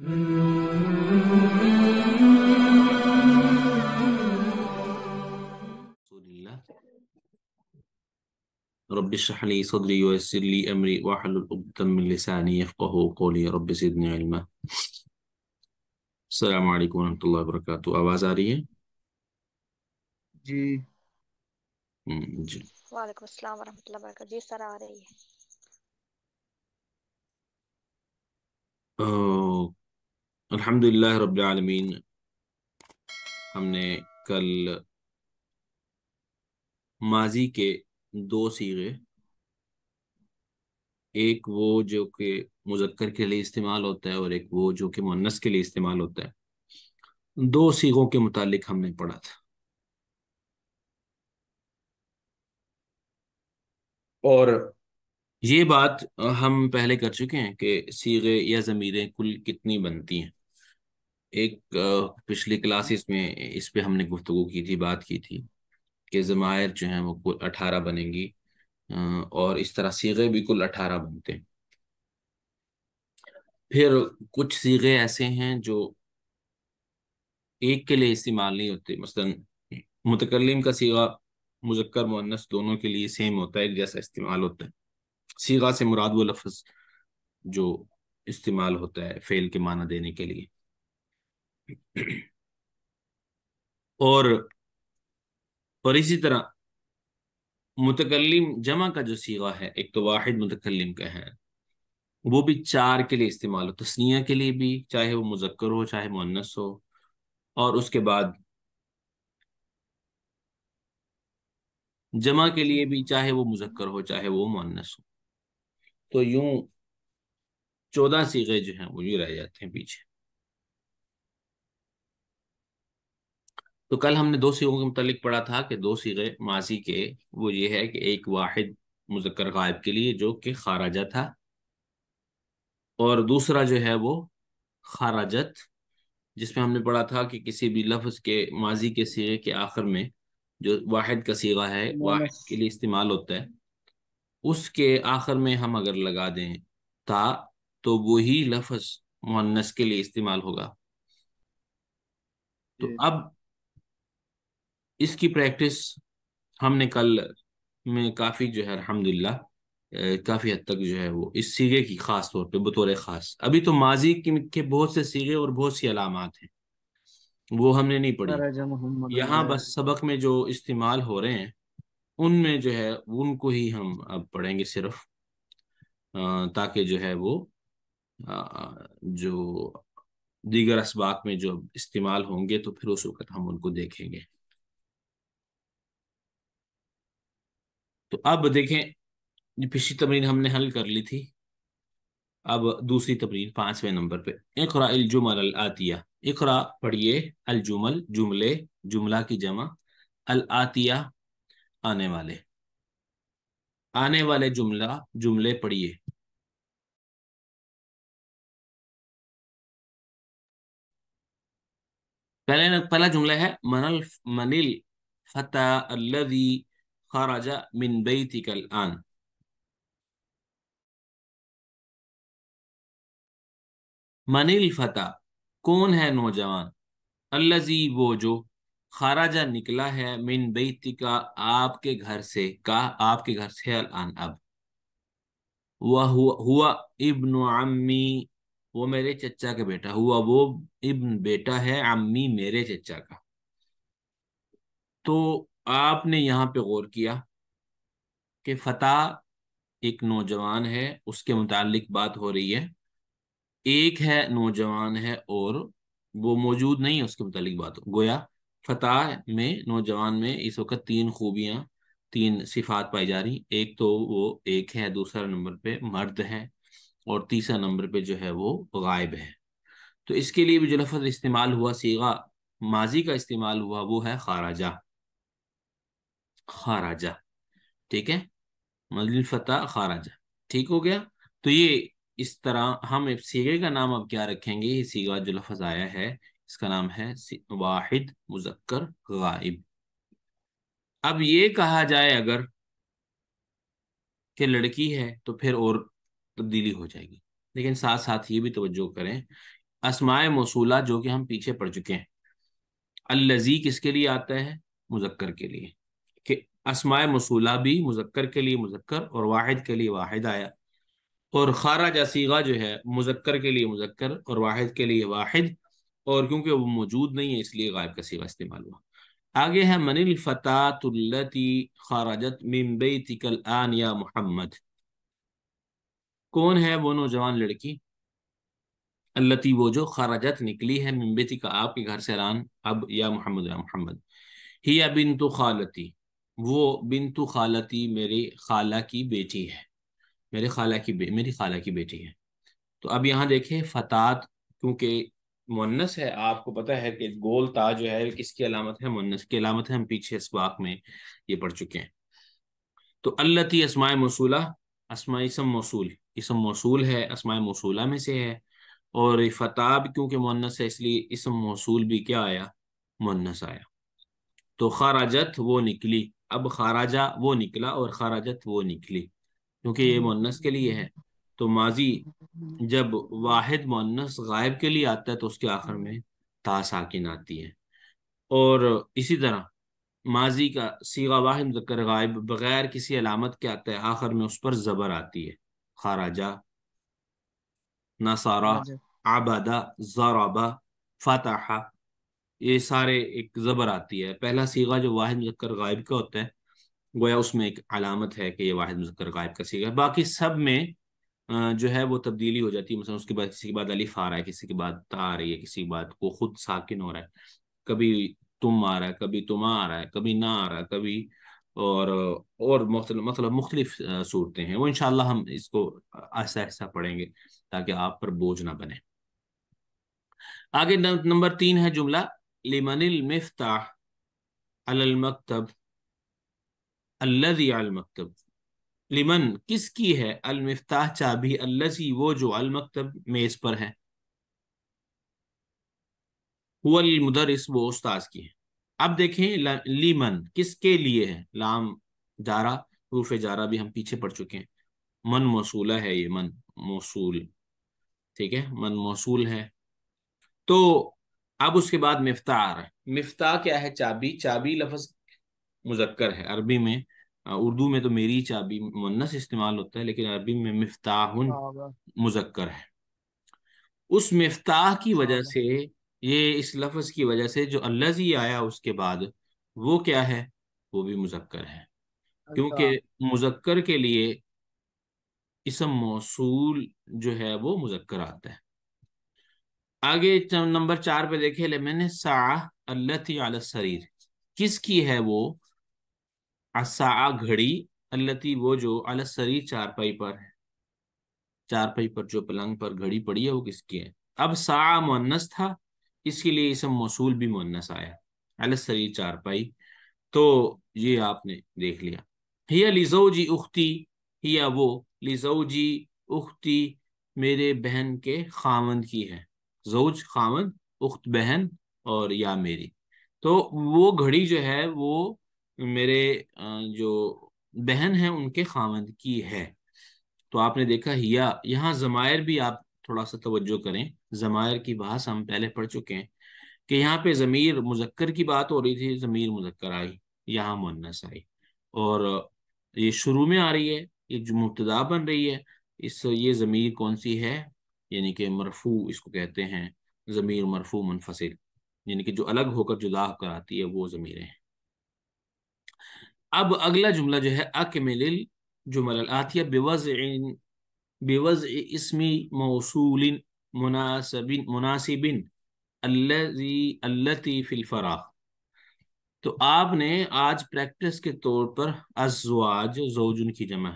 رب اشرح لي صدري ويسر لي امري واحلل عقدة من لساني يفقه قولي رب زدني علما السلام عليكم ورحمة الله وبركاته आवाज आ रही है जी जी वालेकुम अस्सलाम वरहमतुल्लाह वबरकातुहू जी सर आ रही है अल्हम्दुलिल्लाह रब्बिल आलमीन हमने कल माजी के दो सीगे एक वो जो कि मुजक्कर के लिए इस्तेमाल होता है और एक वो जो कि मुन्नस के लिए इस्तेमाल होता है दो सीगों के मुतालिक हमने पढ़ा था और ये बात हम पहले कर चुके हैं कि सीगे या ज़मीरें कुल कितनी बनती हैं एक पिछली क्लासेस में इस पे हमने गुफ्तु की थी बात की थी कि ज़मायर जो हैं वो कुल अठारह बनेंगी और इस तरह सीगे भी कुल अठारह बनते हैं फिर कुछ सीगे ऐसे हैं जो एक के लिए इस्तेमाल नहीं होते मसलन मुतकलम का सीगा मुजक्कर मुन्नस दोनों के लिए सेम होता है एक जैसा इस्तेमाल होता है सीगा से मुराद वो लफ्ज़ जो इस्तेमाल होता है फेल के माना देने के लिए और और इसी तरह मुतकलम जमा का जो सीगा है एक तो वाहिद मुतकलम का है वो भी चार के लिए इस्तेमाल हो तस्निया के लिए भी चाहे वो मुजक्कर हो चाहे मुन्नस हो और उसके बाद जमा के लिए भी चाहे वो मुजक्कर हो चाहे वो मुन्नस हो तो यूं चौदह सीगे जो हैं वो यूँ रह जाते हैं पीछे तो कल हमने दो सीगों के मतलब पढ़ा था कि दो सीगे माजी के वो ये है कि एक वाहिद मुजक्कर गायब के लिए जो कि खाराजा था और दूसरा जो है वो खाराजत जिसमें हमने पढ़ा था कि किसी भी लफ्ज के माजी के सीगे के आखिर में जो वाहिद का सीगा है वाहिद के लिए इस्तेमाल होता है उसके आखिर में हम अगर लगा दें ता तो वही लफ्ज मुन्नस के लिए इस्तेमाल होगा तो अब इसकी प्रैक्टिस हमने कल में काफ़ी जो है अलहमदिल्ला काफ़ी हद तक जो है वो इस सीगे की ख़ास तौर पे बतौर ख़ास अभी तो माजी के बहुत से सीगे और बहुत सी अलामत हैं वो हमने नहीं पढ़ी यहाँ बस सबक में जो इस्तेमाल हो रहे हैं उनमें जो है उनको ही हम अब पढ़ेंगे सिर्फ ताकि जो है वो जो दीगर इसबाक में जो इस्तेमाल होंगे तो फिर उस वक्त हम उनको देखेंगे तो अब देखें पिछली तमरीन हमने हल कर ली थी अब दूसरी तमरीन पांचवें नंबर पे इकरा अलजुमल अल आतिया इकरा पढ़िए अलजुमल जुमले जुमला की जमा अल आतिया आने वाले आने वाले जुमला जुमले पढ़िए पहले पहला जुमला है मनल मनिल फता अल्लजी خرج من بيتك الآن من الفتى कौन है नौजवान अल्लाजी वो जो खाराजा निकला है मिन बेती का आपके घर से का आपके घर से अलान अब वह हुआ, हुआ इब्न अम्मी वो मेरे चचा के बेटा हुआ वो इब्न बेटा है अम्मी मेरे चचा का तो आपने यहाँ पे गौर किया कि फता एक नौजवान है उसके मुतालिक बात हो रही है एक है नौजवान है और वो मौजूद नहीं है उसके मुतालिक बात गोया फतेह में नौजवान में इस वक्त तीन खूबियां तीन सिफात पाई जा रही एक तो वो एक है दूसरा नंबर पे मर्द है और तीसरा नंबर पे जो है वो गायब है तो इसके लिए भी जो लफ्ज इस्तेमाल हुआ सीगा माजी का इस्तेमाल हुआ वो है खाराजा खाराजा ठीक है मजलिल फतेह खाराजा ठीक हो गया तो ये इस तरह हम सीगे का नाम अब क्या रखेंगे ये सीगा जो लफज आया है इसका नाम है वाहिद मुजक्कर गाइब अब ये कहा जाए अगर कि लड़की है तो फिर और तब्दीली हो जाएगी लेकिन साथ साथ ये भी तवज्जो करें असमाय मौसूला जो कि हम पीछे पढ़ चुके हैं अल्लजी किसके लिए आता है मुजक्कर के लिए कि असमाय मसूला भी मुजक्कर के लिए मुजक्कर और वाहिद के लिए वाहिद आया और खारा जासीगा जो है मुजक्कर के लिए मुजक्कर और वाहिद के लिए वाहिद और क्योंकि वो मौजूद नहीं है इसलिए गायब का सीगा इस्तेमाल हुआ आगे है मनिल फतातुल्लती खाराजत मिम्बई तिकल आन या मोहम्मद कौन है वो नौजवान लड़की अल्लती वो जो खाराजत निकली है मिम्बे तिका आपके घर से रान अब या मोहम्मद या मोहम्मद ही अबिन बिन तो खालती वो बिनतु खालती मेरी खाला की बेटी है मेरे खाला की बे, मेरी खाला की बेटी है तो अब यहाँ देखें फतात क्योंकि मुन्नस है आपको पता है कि गोल ता जो है किसकी अलामत है मुन्नस की अलामत है हम पीछे इस बाक में ये पढ़ चुके हैं तो अल्लती असमाय मसूला असमा इसम मसूल इसम मौसूल है असमाय मसूला में से है और फताब क्योंकि मुन्नस है इसलिए इसम मौसूल भी क्या आया मुन्नस आया तो खराजत वो निकली अब खाराजा वो निकला और खाराजत वो निकली क्योंकि ये हम्म। मुन्नस के लिए है तो माजी जब वाहिद मोनस गायब के लिए आता है तो उसके आखिर में ता साकिन आती है और इसी तरह माजी का सीगा वाहिद मुजक्कर गायब बगैर किसी अलामत के आता है आखिर में उस पर जबर आती है खाराजा नसारा आबादा जराबा फतहा ये सारे एक जबर आती है पहला सीगा जो वाहिद मुजक्कर गायब का होता है गोया उसमें एक अलामत है कि ये वाहिद मुजक्कर गायब का सीगा है बाकी सब में जो है वो तब्दीली हो जाती है मतलब उसके बाद किसी के बाद अलिफ आ रहा है किसी के बाद ता आ रही है किसी के बाद वो खुद साकिन हो रहा है कभी तुम आ रहा है कभी तुम आ रहा है कभी ना आ रहा है कभी और और मतलब मतलब मुख्तलिफ सूरतें हैं वो इनशाला हम इसको ऐसा ऐसा पढ़ेंगे ताकि आप पर बोझ ना बने आगे नंबर तीन है जुमला لمن المفتاح على المكتب الذي على المكتब लिमन किसकी है अलमिफ्ताह चाबी अल्लजी वो जो अलमकतब मेज पर है हुल मुदरस वो उस्ताज की है अब देखें लीमन किसके लिए है लाम जारा रूफ जारा भी हम पीछे पड़ चुके हैं मन मौसूला है ये मन मौसूल ठीक है मन मौसूल है तो अब उसके बाद मिफ्तार मिफ्ता क्या है चाबी चाबी लफज मुजक्कर है अरबी में उर्दू में तो मेरी चाबी मुन्नस इस्तेमाल होता है लेकिन अरबी में मिफ्ताहन हाँ, हाँ। मुजक्कर है उस मिफ्ताह की हाँ, वजह से ये इस लफ्ज की वजह से जो अल्लाजी आया उसके बाद वो क्या है वो भी मुजक्कर है क्योंकि अच्छा। मुजक्कर के लिए इसम मौसूल जो है वो मुजक्कर आता है आगे नंबर चार पे देखे मैंने सा अल्लती शरीर किसकी है वो असा घड़ी अल्लती वो जो अल शरीर चारपाई पर है चारपाई पर जो पलंग पर घड़ी पड़ी है वो किसकी है अब सा मुन्नस था इसके लिए इसम मौसूल भी मुन्नस आया अल शरीर चारपाई तो ये आपने देख लिया हिया लिजो जी उख्ती हिया वो लिजो जी उख्ती मेरे बहन के खामंद की है जोज खामद उख्त बहन और या मेरी तो वो घड़ी जो है वो मेरे जो बहन है उनके खामद की है तो आपने देखा हिया यहाँ जमायर भी आप थोड़ा सा तवज्जो करें जमायर की बहस हम पहले पढ़ चुके हैं कि यहाँ पे ज़मीर मुजक्कर की बात हो रही थी ज़मीर मुजक्कर आई यहाँ मुन्नस आई और ये शुरू में आ रही है ये मुबतदा बन रही है इस ये ज़मीर कौन सी है यानी कि मरफू इसको कहते हैं ज़मीर मरफू मुनफसिल यानी कि जो अलग होकर जुदा होकर आती है वो ज़मीरें हैं अब अगला जुमला जो है अकमिल जुमल आतिया बेवज बेवज इसमी मौसूल मुनासबिन मुनासिबिन फिलफरा तो आपने आज प्रैक्टिस के तौर पर अजवाज जोजुन की जमा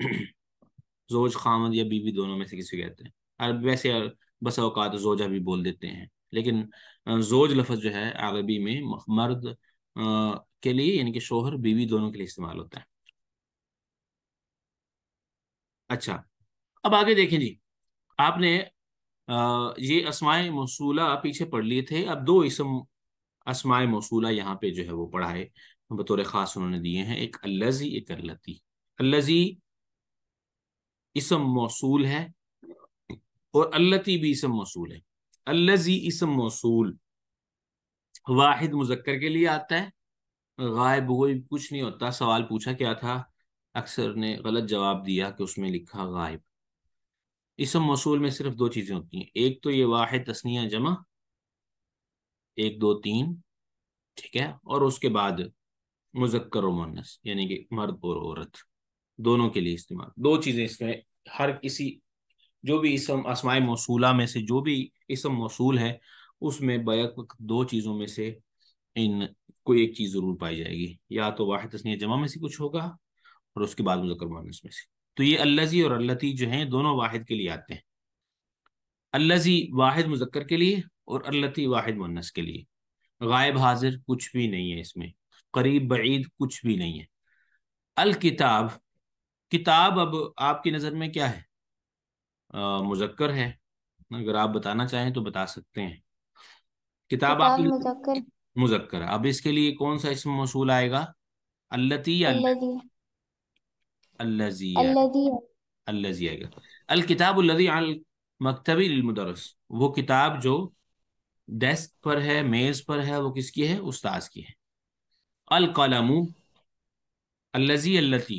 है जोज खामद या बीवी दोनों में से किसी कहते हैं अरब वैसे बस अवकात जोजा भी बोल देते हैं लेकिन जोज लफज जो है अरबी में मर्द के लिए यानी कि शोहर बीवी दोनों के लिए इस्तेमाल होता है अच्छा अब आगे देखें जी आपने आ, ये असमाय मौसूला पीछे पढ़ लिए थे अब दो इसम असमाय मौसूला यहाँ पे जो है वो पढ़ाए बतौर ख़ास उन्होंने दिए हैं एक अल्लाजी एक अल्लती अल्लाजी इसम मौसूल है और अल्लती भी इसम मौसूल है अल्लजी इसम मौसूल वाहिद मुजक्कर के लिए आता है गायब कोई कुछ नहीं होता सवाल पूछा क्या था अक्सर ने गलत जवाब दिया कि उसमें लिखा गायब इसम मौसूल में सिर्फ दो चीज़ें होती हैं एक तो ये वाहिद तस्निया जमा एक दो तीन ठीक है और उसके बाद मुजक्कर वनस यानी कि मर्द और औरत दोनों के लिए इस्तेमाल दो चीजें इसमें हर किसी जो भी इसम असमाय मौसूला में से जो भी इसम मौसूल है उसमें बैक दो चीज़ों में से इन कोई एक चीज़ ज़रूर पाई जाएगी या तो वाहिद तस्निया जमा में से कुछ होगा और उसके बाद मुजक्र मानस में से तो ये अल्लाजी और अल्लती जो हैं दोनों वाहिद के लिए आते हैं अल्लाजी वाहिद मुजक्र के लिए और अल्लती वाहिद मुन्नस के लिए गायब हाजिर कुछ भी नहीं है इसमें करीब बीद कुछ भी नहीं है अल किताब किताब अब आपकी नज़र में क्या है मुजक्कर है अगर आप बताना चाहें तो बता सकते हैं किताब आप मुजक्कर अब इसके लिए कौन सा इसम मौसूल आएगा अल्लती अल्लजी आएगा अल किताब अल मकतबी मुदरस वो किताब जो डेस्क पर है मेज पर है वो किसकी है उस्ताद की है अल कलमू अल्लजी अल्लती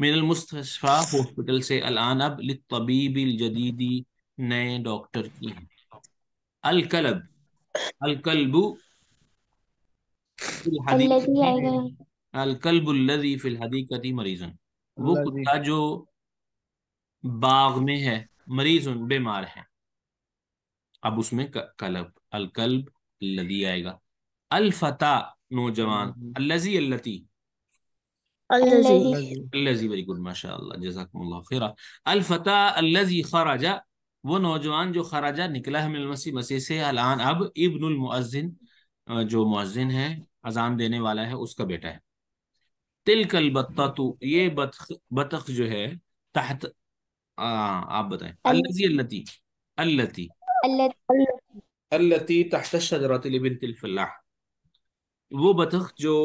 मेन मुस्तफ़ा हॉस्पिटल से अलान अब लबीब जदीदी नए डॉक्टर की अलकलब अलकलबू अलकलबुल्लजी फिल हदीकती मरीजन वो कुत्ता जो बाग में है मरीजन बीमार है अब उसमें कलब अलकल्ब लदी आएगा अलफता नौजवान अल्लजी अल्लती الذي الذي الذي بيقول ما شاء الله جزاكم الله خيرا الفتى الذي خرج वो नौजवान जो खराजा निकला है मसीह मसीह से अलान अब इब्न मुअज्जिन जो मुअज्जिन है अजान देने वाला है उसका बेटा है तिलकल बत्ता तू ये बतख बतख जो है तहत आ, आप बताएं अल्लती अल्लती अल्लती अल्लती तहत शजरत बिन तिलफलाह वो बतख जो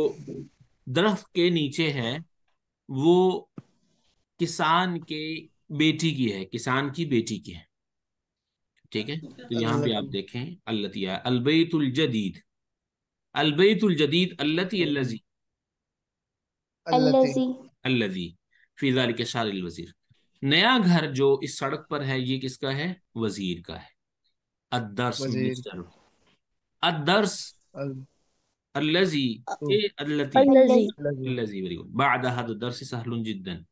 दरख्त के नीचे है वो किसान के बेटी की है किसान की बेटी की है ठीक है तो यहाँ पे आप देखें अल्लतिया अलबैतुल जदीद अलबैतुल जदीद अल्लती अल्लजी अल्लजी अल्लजी फिजाल के शार वजीर नया घर जो इस सड़क पर है ये किसका है वजीर का है अदर्स अदर्स الذي الذي الذي वेरी गुड بعد هذا الدرس سهل جدا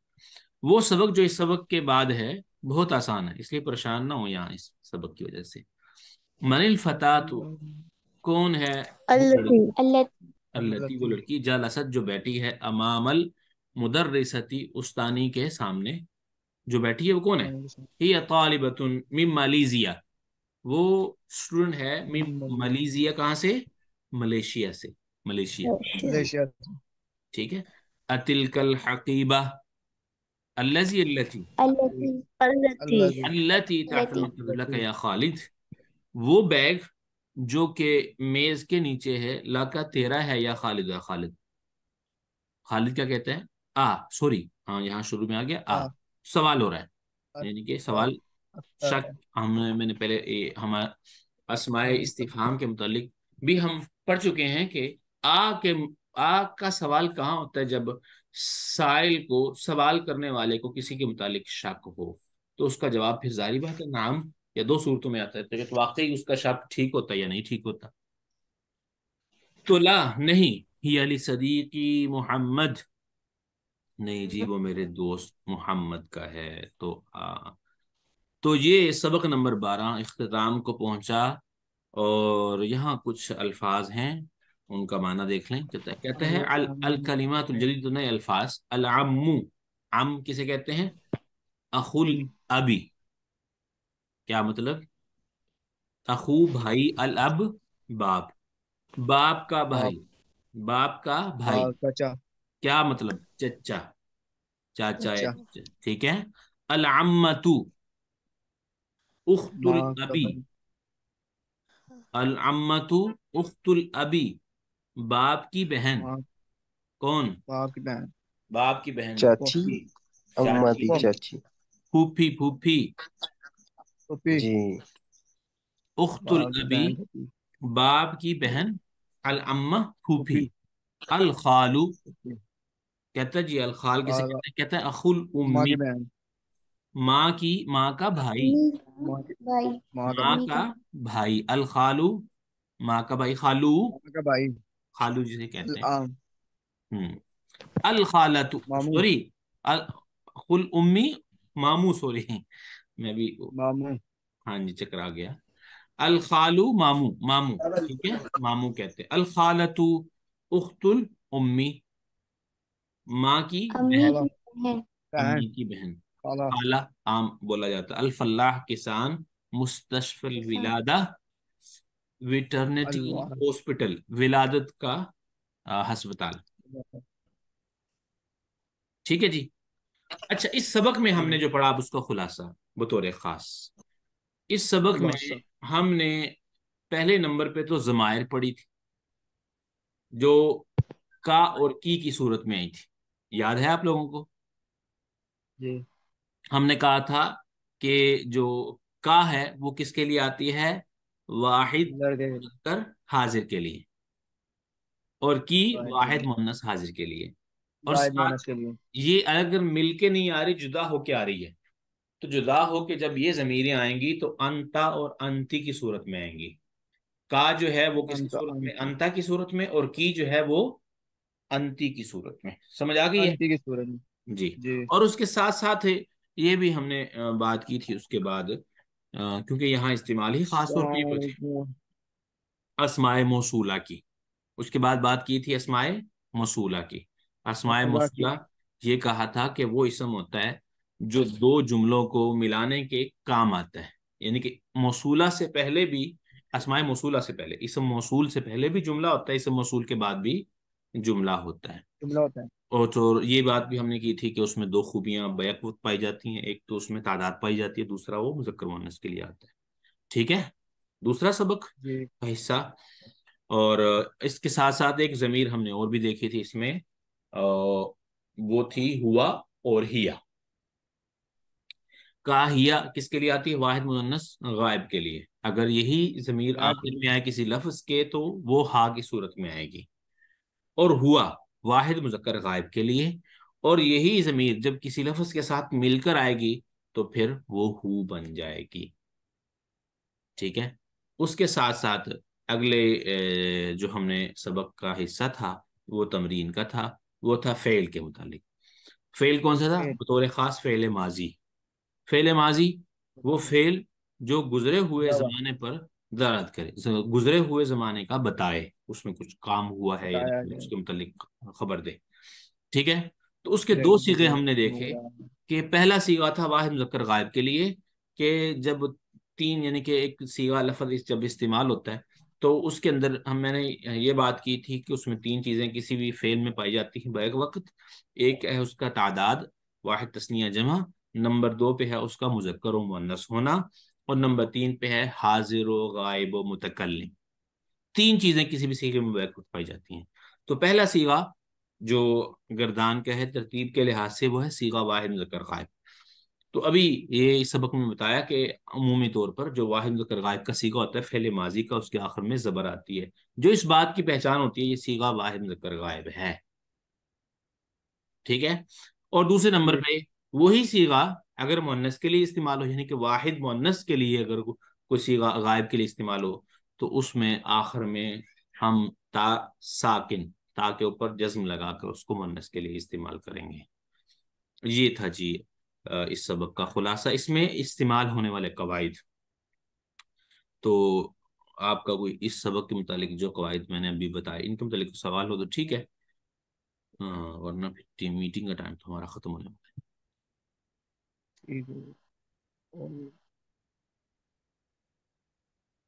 वो सबक जो इस सबक के बाद है बहुत आसान है इसलिए परेशान ना हो यहाँ इस सबक की वजह से मनिल फतातु कौन है अल्लती वो लड़की जालसत जो बैठी है अमामल मुदर्रिसती उस्तानी के सामने जो बैठी है वो कौन है ही तालिबतुन मिम मलेजिया वो स्टूडेंट है मिम मलेजिया कहाँ से मलेशिया से मलेशिया मलेशिया ठीक है कल हकीबा अल्लजी अल्लती अल्लती अल्लती या खालिद वो बैग जो के मेज के नीचे है लाका तेरा है या खालिद या खालिद खालिद क्या कहते हैं आ सॉरी हाँ यहाँ शुरू में आ गया आ, आ सवाल हो रहा है अच्छा। यानी कि सवाल अच्छा। शक हमने मैंने पहले हमारा असमाय इस्तीफाम के मुतालिक भी हम पढ़ चुके हैं कि आ के आ का सवाल कहाँ होता है जब साइल को सवाल करने वाले को किसी के मुतालिक शक हो तो उसका जवाब फिर जारी बात है नाम या दो सूरतों में आता है तो, तो वाकई उसका शक ठीक होता है या नहीं ठीक होता तो ला नहीं ही अली सदीकी मोहम्मद नहीं जी वो मेरे दोस्त मोहम्मद का है तो आ तो ये सबक नंबर बारह इख्ताम को पहुंचा और यहाँ कुछ अल्फाज हैं उनका माना देख लें कहते तो हैं कहते हैं अल अल कलिमात जलीद नए अल्फाज अल अम्मू अम किसे कहते हैं अखुल अबी क्या मतलब अखू भाई अल अब बाप बाप का भाई बाप का भाई चाचा क्या मतलब चचा चाचा अच्छा। ठीक है अल अम्मतु उख्तुल अबी अल अम्मतु उख्तुल अबी बाप की बहन हाँ। कौन बाप की बहन बाप की बहन चाची अम्मा की चाची फूफी फूफी जी उख्तुल अबी बाप की बहन अल अम्मा फूफी अल खालू कहता जी अल खाल किसे कहते हैं कहता है अखुल उम्मी माँ की माँ का भाई माँ का भाई अल खालू माँ का भाई खालू का भाई खालू जिसे कहते हैं हम्म। अल खालतु सॉरी खुल उम्मी मामू सॉरी मैं भी मामू हाँ जी चक्कर गया अल खालू मामू मामू ठीक है मामू कहते हैं अल खालतु उख्तुल उम्मी माँ की बहन की बहन काला आम बोला जाता है अलफल्लाह किसान मुस्तशफल विलादा विटर्निटी हॉस्पिटल विलादत का हस्पताल ठीक है जी अच्छा इस सबक में हमने जो पढ़ा आप उसका खुलासा बतौर खास इस सबक में हमने पहले नंबर पे तो जमायर पढ़ी थी जो का और की की सूरत में आई थी याद है आप लोगों को जी हमने कहा था कि जो का है वो किसके लिए आती है वाहिद हाजिर के लिए और की वाहिद मुन्नस हाजिर के लिए और के लिए। ये अगर मिल के नहीं आ रही जुदा होके आ रही है तो जुदा होके जब ये जमीरें आएंगी तो अंता और अंति की सूरत में आएंगी का जो है वो किस सूरत में अंता की सूरत में और की जो है वो अंति की सूरत में समझ आ गई है की सूरत में जी, जी और उसके साथ साथ ये भी हमने बात की थी उसके बाद क्योंकि यहाँ इस्तेमाल ही खासतौर पर होते असमाय मौसूला की उसके बाद बात की थी असमाय मौसूला की असमाय मौसूला ये कहा था कि वो इसम होता है जो दो जुमलों को मिलाने के काम आता है यानी कि मौसूला से पहले भी असमाय मौसूला से पहले इसम मौसूल से पहले भी जुमला होता है इसम मौसूल के बाद भी जुमला होता है जुमला होता है और तो ये बात भी हमने की थी कि उसमें दो खूबियां वक्त पाई जाती हैं एक तो उसमें तादाद पाई जाती है दूसरा वो मुजक्कर मुअन्नस के लिए आता है ठीक है दूसरा सबक का हिस्सा और इसके साथ साथ एक जमीर हमने और भी देखी थी इसमें वो थी हुआ और हिया का हिया किसके लिए आती है वाहिद मुन्नस गायब के लिए अगर यही जमीर हाँ। आखिर में आए किसी लफ्ज के तो वो हा की सूरत में आएगी और हुआ वाहिद मुजक्र गायब के लिए और यही ज़मीर जब किसी लफ्ज़ के साथ मिलकर आएगी तो फिर वो हु बन जाएगी ठीक है उसके साथ साथ अगले जो हमने सबक का हिस्सा था वो तमरीन का था वो था फेल के मुतालिक फेल कौन सा था बतौर खास फेल माजी फेल माजी वो फेल जो गुजरे हुए जमाने पर दलालत करे गुजरे हुए जमाने का बताए उसमें कुछ काम हुआ है या उसके मुतलिक खबर दे ठीक है तो उसके दो सीगे हमने देखे कि पहला सीगा था वाहिद मुजक्कर गायब के लिए कि जब तीन यानी कि एक सीगा लफज इस जब इस्तेमाल होता है तो उसके अंदर हम मैंने ये बात की थी कि उसमें तीन चीज़ें किसी भी फेल में पाई जाती हैं बैक वक्त एक है उसका तादाद वाहिद तस्निया जमा नंबर दो पे है उसका मुजक्कर मुनस होना और नंबर तीन पे है हाजिर गायब मुतकलम तीन चीजें किसी भी सीगे में बैकवर्ड पाई जाती हैं तो पहला सीगा जो गर्दान का है तरतीब के लिहाज से वो है सीगा वाहिद मुजक्कर गायब तो अभी ये इस सबक में बताया कि अमूमी तौर पर जो वाहिद मुजक्कर गायब का सीगा होता है फैले माजी का उसके आखिर में जबर आती है जो इस बात की पहचान होती है ये सीगा वाहिद मुजक्कर गायब है ठीक है और दूसरे नंबर हम्म। पे वही सीगा अगर मोनस के लिए इस्तेमाल हो यानी कि वाहिद मोनस के लिए अगर किसी गायब के लिए इस्तेमाल हो तो उसमें आखिर में हम ता साकिन ता के ऊपर जज्म लगाकर उसको मुन्नस के लिए इस्तेमाल करेंगे ये था जी इस सबक का खुलासा इसमें इस्तेमाल होने वाले कवायद तो आपका कोई इस सबक के मुतालिक जो कवायद मैंने अभी बताया इनके मुतालिक सवाल हो तो ठीक है वरना फिर मीटिंग का टाइम तो हमारा ख़त्म होने वाला है ايه ده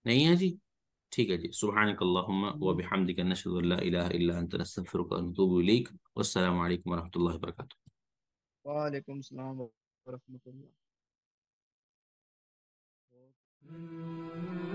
نيتي ঠিক আছে سبحانك اللهم وبحمدك نشهد ان لا اله الا انت نستغفرك ونتوب اليك والسلام عليكم ورحمه الله وبركاته وعليكم السلام ورحمه الله